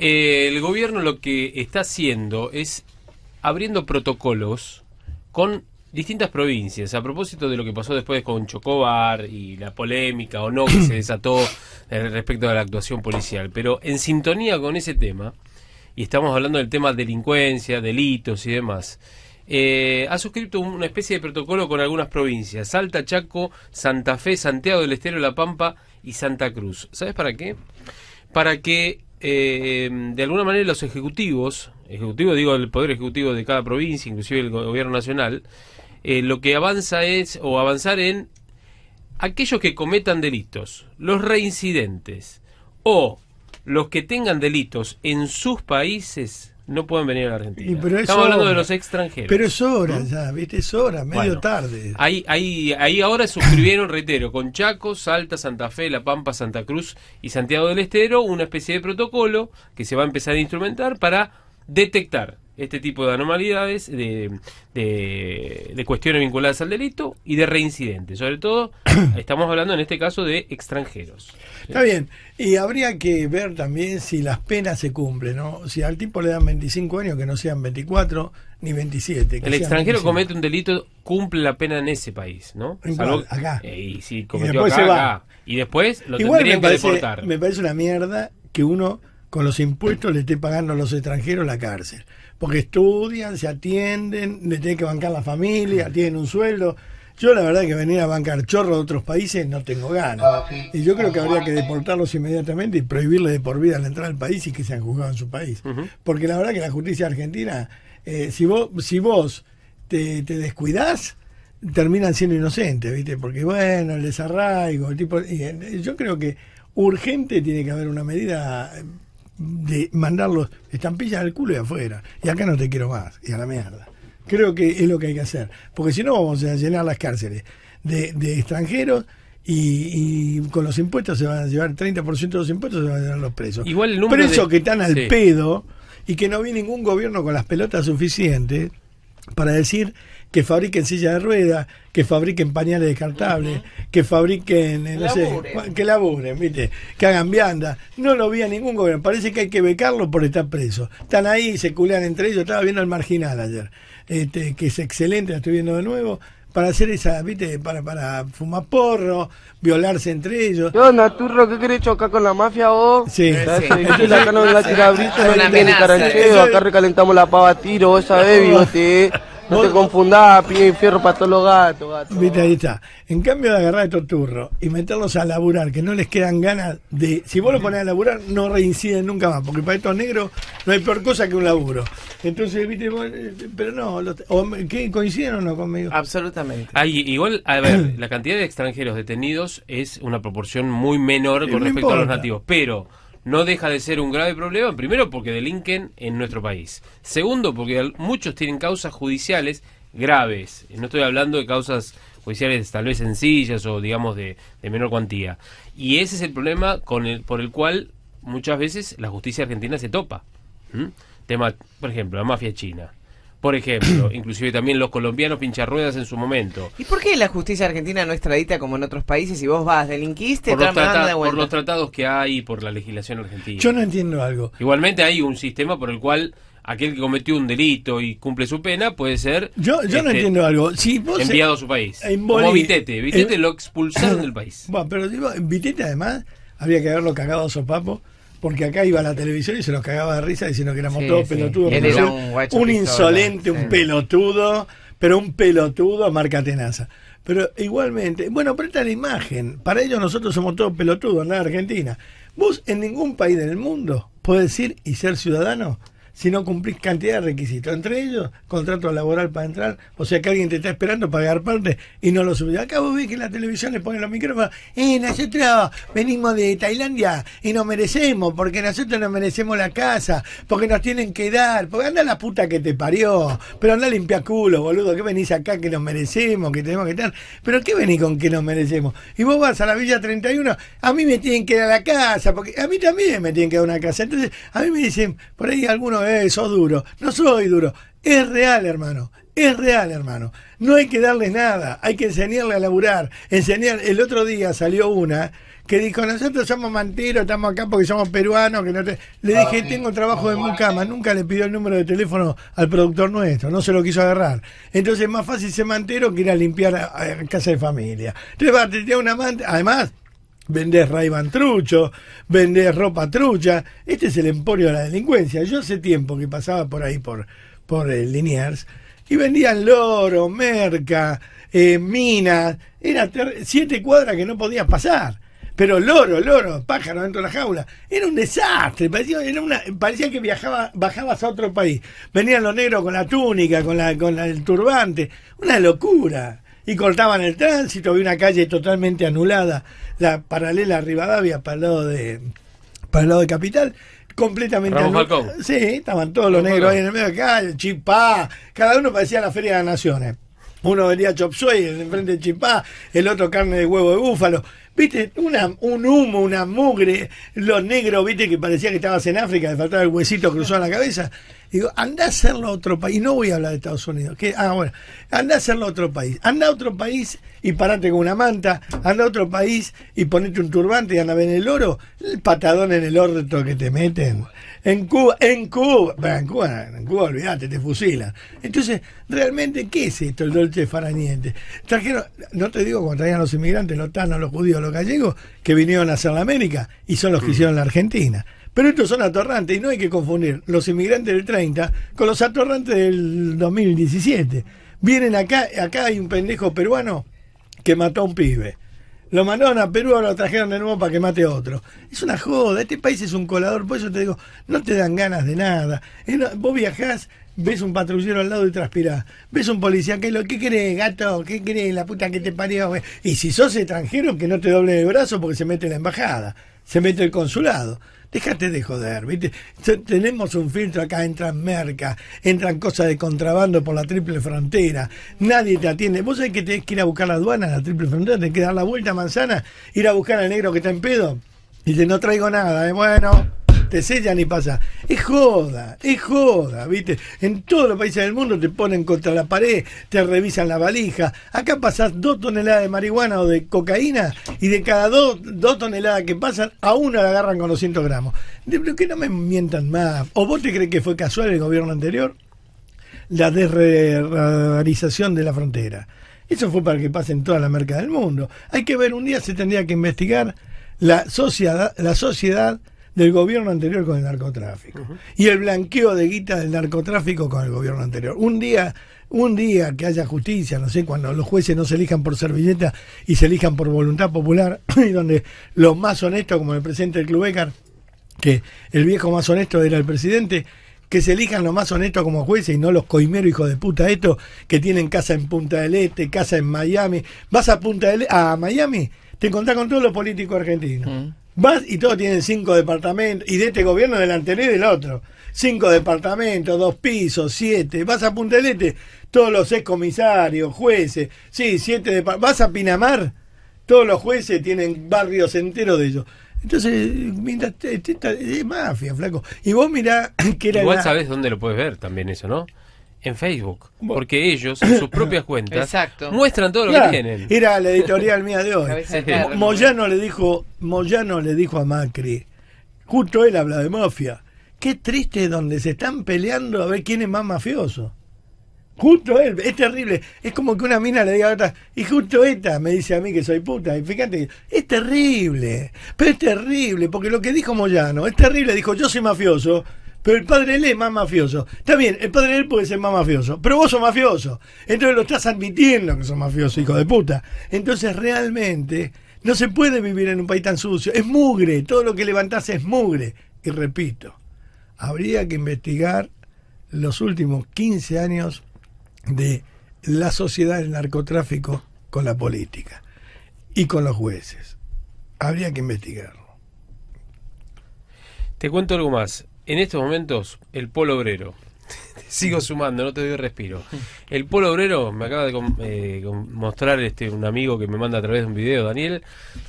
Eh, el gobierno lo que está haciendo es abriendo protocolos con distintas provincias. A propósito de lo que pasó después con Chocobar y la polémica o no que se desató eh, respecto a la actuación policial. Pero en sintonía con ese tema, y estamos hablando del tema delincuencia, delitos y demás. Eh, ha suscrito una especie de protocolo con algunas provincias, Salta, Chaco, Santa Fe, Santiago del Estero, La Pampa y Santa Cruz. ¿Sabes para qué? Para que eh, de alguna manera los ejecutivos, ejecutivo digo el poder ejecutivo de cada provincia, inclusive el gobierno nacional, eh, lo que avanza es o avanzar en aquellos que cometan delitos, los reincidentes o los que tengan delitos en sus países no pueden venir a la Argentina. pero Estamos hablando de los extranjeros. Pero es hora ya, ¿viste? Es hora, medio tarde. Ahí, ahí, ahí ahora suscribieron, reitero, con Chaco, Salta, Santa Fe, La Pampa, Santa Cruz y Santiago del Estero, una especie de protocolo que se va a empezar a instrumentar para detectar este tipo de anomalidades, de, cuestiones vinculadas al delito y de reincidentes. Sobre todo, estamos hablando en este caso de extranjeros. Está bien, y habría que ver también si las penas se cumplen, ¿no? Si al tipo le dan 25 años, que no sean 24 ni 27. el extranjero comete un delito, cumple la pena en ese país, ¿no? acá. Eh, y, si cometió después acá, Y después lo tendrían que deportar. Me parece una mierda que uno con los impuestos le esté pagando a los extranjeros la cárcel porque estudian, se atienden, le tienen que bancar la familia, tienen un sueldo. Yo la verdad que venir a bancar chorro de otros países no tengo ganas. Ah, y yo creo que habría que deportarlos inmediatamente y prohibirles de por vida la entrada al país y que sean juzgados en su país. Porque la verdad que la justicia argentina, eh, si vos, si vos te, te, descuidás, terminan siendo inocentes, ¿viste? Porque bueno, el desarraigo, el tipo... Y eh, yo creo que urgente tiene que haber una medida eh, de mandarlos estampillas al culo y afuera. Y acá no te quiero más, y a la mierda. Creo que es lo que hay que hacer. Porque si no, vamos a llenar las cárceles de, extranjeros. Y, con los impuestos se van a llevar 30% de los impuestos, se van a llenar los presos. Igual el número presos que están al pedo y que no vi ningún gobierno con las pelotas suficientes para decir que fabriquen sillas de ruedas, que fabriquen pañales descartables, que fabriquen, eh, no sé, que laburen, ¿viste? que hagan viandas. No lo vi a ningún gobierno. Parece que hay que becarlo por estar preso. Están ahí, se culean entre ellos. Estaba viendo al marginal ayer, este, que es excelente, la estoy viendo de nuevo para hacer esa, viste, para, para fumar porro, violarse entre ellos. onda, Turro? ¿qué querés chocar con la mafia vos? Sí. Eh, sí. acá no la la, acá recalentamos la pava a tiro, vos sabés, eh. No te confundás, pie y fierro para todos los gatos, gato. Viste, ahí está. En cambio de agarrar estos turros y meterlos a laburar, que no les quedan ganas de. Si vos los ponés a laburar, no reinciden nunca más, porque para estos negros no hay peor cosa que un laburo. Entonces, viste, eh, pero no, ¿coinciden o no conmigo? Absolutamente. igual, a ver, la cantidad de extranjeros detenidos es una proporción muy menor con respecto a los nativos, pero no deja de ser un grave problema, primero porque delinquen en nuestro país, segundo porque muchos tienen causas judiciales graves, no estoy hablando de causas judiciales tal vez sencillas o digamos de, menor cuantía, y ese es el problema con el, por el cual muchas veces la justicia argentina se topa. Tema, por ejemplo, la mafia china. Por ejemplo, inclusive también los colombianos pincharruedas en su momento. ¿Y por qué la justicia argentina no es tradita como en otros países? Si vos vas, delinquiste, por, los, por los tratados que hay, por la legislación argentina. Yo no entiendo algo. Igualmente hay un sistema por el cual aquel que cometió un delito y cumple su pena puede ser yo, yo no este, entiendo algo enviado a su país como Vitete lo expulsaron del país bueno pero digo, Vitete además había que haberlo cagado a su papo porque acá iba la televisión y se nos cagaba de risa diciendo que éramos todos pelotudos. un, insolente, un pelotudo, pero un pelotudo a marca tenaza. Pero igualmente, bueno, presta la imagen. Para ellos nosotros somos todos pelotudos, en la Argentina. Vos en ningún país del mundo podés ir y ser ciudadano si no cumplís cantidad de requisitos. Entre ellos, contrato laboral para entrar. O sea que alguien te está esperando para pagar parte y no lo subís. Acá vos ves que en la televisión le ponen los micrófonos. Eh, nosotros venimos de Tailandia y nos merecemos, porque nosotros nos merecemos la casa, porque nos tienen que dar. Porque anda la puta que te parió. Pero anda limpia culo, boludo. Que venís acá que nos merecemos, que tenemos que estar. Pero ¿qué venís con que nos merecemos? Y vos vas a la Villa 31, a mí me tienen que dar la casa, porque a mí también me tienen que dar una casa. Entonces, a mí me dicen, por ahí algunos eh, sos duro. No soy duro. Es real, hermano. Es real, hermano. No hay que darle nada. Hay que enseñarle a laburar. Enseñar. El otro día salió una que dijo, nosotros somos manteros, estamos acá porque somos peruanos, que no Le ah, dije, tengo trabajo de mucama, nunca le pidió el número de teléfono al productor nuestro, no se lo quiso agarrar. Entonces es más fácil ser mantero que ir a limpiar a, eh, casa de familia. Entonces va, una además, vendés Rayman trucho, vendés ropa trucha. Este es el emporio de la delincuencia. Yo hace tiempo que pasaba por ahí, por, por el Liniers, y vendían loro, merca, eh, minas. Era siete cuadras que no podías pasar. Pero loro, loro, pájaro dentro de la jaula. Era un desastre. Parecía, una, parecía que viajaba, bajabas a otro país. Venían los negros con la túnica, con, la, con el turbante. Una locura y cortaban el tránsito, había una calle totalmente anulada, la paralela a Rivadavia para el lado de, para de Capital, completamente anulada. Sí, estaban todos los negros ahí en el medio de calle, Chipá, cada uno parecía la Feria de las Naciones. Uno venía chop suey enfrente de Chipá, el otro carne de huevo de búfalo viste, una, un humo, una mugre, los negros, viste, que parecía que estabas en África, le faltaba el huesito cruzado en la cabeza. Digo, anda a hacerlo a otro país, y no voy a hablar de Estados Unidos, que, ah, bueno, anda a hacerlo a otro país, anda a otro país y parate con una manta, anda a otro país y ponete un turbante y anda a ver el oro, el patadón en el orto que te meten. En Cuba, en Cuba, en Cuba, en Cuba, olvídate, te fusilan. Entonces, realmente, ¿qué es esto el dolce faraniente? Trajeron, no te digo cuando traían los inmigrantes, los tanos, los judíos, los gallegos que vinieron a hacer la América y son los que mm. hicieron la Argentina. Pero estos son atorrantes y no hay que confundir los inmigrantes del 30 con los atorrantes del 2017. Vienen acá, acá hay un pendejo peruano que mató a un pibe. Lo mandaron a Perú, ahora lo trajeron de nuevo para que mate otro. Es una joda, este país es un colador, por eso te digo, no te dan ganas de nada. Vos viajás, ves un patrullero al lado y transpirás. Ves un policía, ¿qué, lo, qué querés, gato? ¿Qué crees? la puta que te parió? Y si sos extranjero, que no te doble el brazo porque se mete en la embajada se mete el consulado. Déjate de joder, ¿viste? Tenemos un filtro acá, entran mercas, entran cosas de contrabando por la triple frontera, nadie te atiende. Vos sabés que tenés que ir a buscar la aduana en la triple frontera, tenés que dar la vuelta a manzana, ir a buscar al negro que está en pedo y te no traigo nada, es ¿eh? bueno te sellan y pasa. Es joda, es joda, ¿viste? En todos los países del mundo te ponen contra la pared, te revisan la valija. Acá pasas dos toneladas de marihuana o de cocaína y de cada dos, toneladas que pasan, a una la agarran con 200 gramos. Pero que no me mientan más. ¿O vos te crees que fue casual el gobierno anterior? La desradarización de la frontera. Eso fue para que pasen toda la merca del mundo. Hay que ver, un día se tendría que investigar la sociedad, la sociedad del gobierno anterior con el narcotráfico. Y el blanqueo de guita del narcotráfico con el gobierno anterior. Un día, un día que haya justicia, no sé, cuando los jueces no se elijan por servilleta y se elijan por voluntad popular, y donde los más honestos, como el presidente del Club Becar, que el viejo más honesto era el presidente, que se elijan los más honestos como jueces y no los coimeros hijos de puta estos que tienen casa en Punta del Este, casa en Miami. Vas a Punta del a Miami, te encontrás con todos los políticos argentinos. Mm. Vas y todos tienen cinco departamentos, y de este gobierno del anterior y del otro. Cinco departamentos, dos pisos, siete. Vas a Punta este, todos los excomisarios, jueces, sí, siete departamentos. Vas a Pinamar, todos los jueces tienen barrios enteros de ellos. Entonces, mientras es mafia, flaco. Y vos mirá que era. Igual sabes sabés dónde lo puedes ver también eso, ¿no? en Facebook. Porque ellos, en sus propias cuentas, muestran todo lo que tienen. Era la editorial mía de hoy. Moyano le dijo, Moyano le dijo a Macri, justo él habla de mafia. Qué triste donde se están peleando a ver quién es más mafioso. Justo él, es terrible. Es como que una mina le diga a otra, y justo esta me dice a mí que soy puta. Y fíjate, es terrible, pero es terrible, porque lo que dijo Moyano, es terrible, dijo, yo soy mafioso, pero el padre le es más mafioso. Está bien, el padre él puede ser más mafioso. Pero vos sos mafioso. Entonces lo estás admitiendo que sos mafioso, hijo de puta. Entonces realmente no se puede vivir en un país tan sucio. Es mugre. Todo lo que levantás es mugre. Y repito, habría que investigar los últimos 15 años de la sociedad del narcotráfico con la política y con los jueces. Habría que investigarlo. Te cuento algo más en estos momentos, el polo obrero, sigo sumando, no te doy respiro. El polo obrero, me acaba de eh, mostrar este, un amigo que me manda a través de un video, Daniel,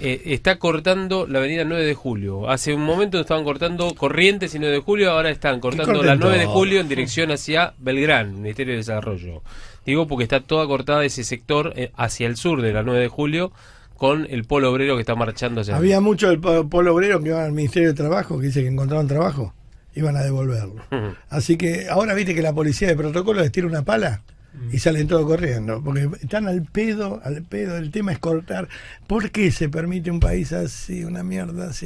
eh, está cortando la avenida 9 de julio. Hace un momento estaban cortando Corrientes y 9 de julio, ahora están cortando la 9 de julio en dirección hacia Belgrán, Ministerio de Desarrollo. Digo porque está toda cortada ese sector eh, hacia el sur de la 9 de julio con el polo obrero que está marchando hacia Había mucho del polo obrero que iba al Ministerio de Trabajo, que dice que encontraron trabajo iban a devolverlo. Así que ahora viste que la policía de protocolo les tira una pala y salen todos corriendo, porque están al pedo, al pedo, el tema es cortar. ¿Por qué se permite un país así, una mierda así?